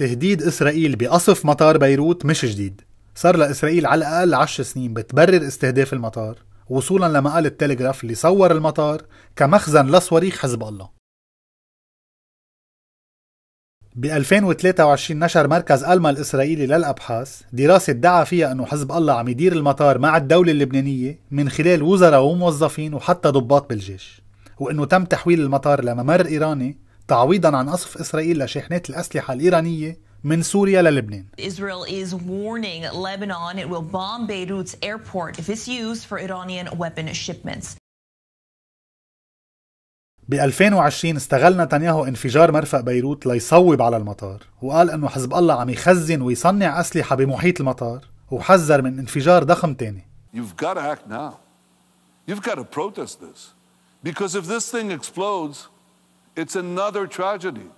تهديد إسرائيل بقصف مطار بيروت مش جديد صار لإسرائيل على الأقل 10 سنين بتبرر استهداف المطار وصولا لمقال التلغراف اللي صور المطار كمخزن لصواريخ حزب الله ب 2023 نشر مركز ألما الإسرائيلي للأبحاث دراسة دعا فيها أنه حزب الله عم يدير المطار مع الدولة اللبنانية من خلال وزراء وموظفين وحتى ضباط بالجيش وأنه تم تحويل المطار لممر إيراني تعويضا عن قصف إسرائيل لشاحنات الأسلحة الإيرانية من سوريا للبنان. Israel is warning Lebanon it will bomb Beirut's airport if it's used for Iranian weapon shipments. ب 2020 استغل نتنياهو انفجار مرفق بيروت ليصوب على المطار وقال انه حزب الله عم يخزن ويصنع اسلحه بمحيط المطار وحذر من انفجار ضخم تاني. You've got to act now. You've got to protest this. Because if this thing explodes, It's another tragedy.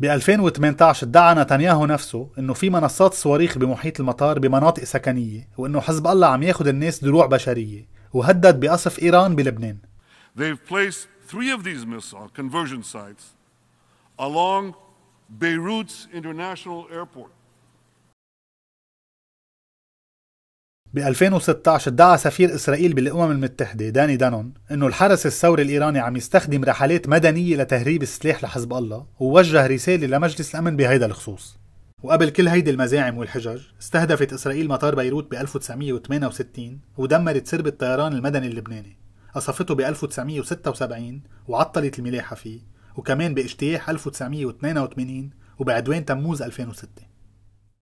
ب 2018 ادعى نتنياهو نفسه انه في منصات صواريخ بمحيط المطار بمناطق سكنيه وانه حزب الله عم ياخذ الناس دروع بشريه وهدد بقصف ايران بلبنان. They've placed three of these missile conversion sites along Beirut's international airport. ب 2016 ادعى سفير اسرائيل بالامم المتحده داني دانون انه الحرس الثوري الايراني عم يستخدم رحلات مدنيه لتهريب السلاح لحزب الله ووجه رساله لمجلس الامن بهيدا الخصوص وقبل كل هيدي المزاعم والحجج استهدفت اسرائيل مطار بيروت ب 1968 ودمرت سرب الطيران المدني اللبناني قصفته ب 1976 وعطلت الملاحه فيه وكمان باجتياح 1982 وبعدوان تموز 2006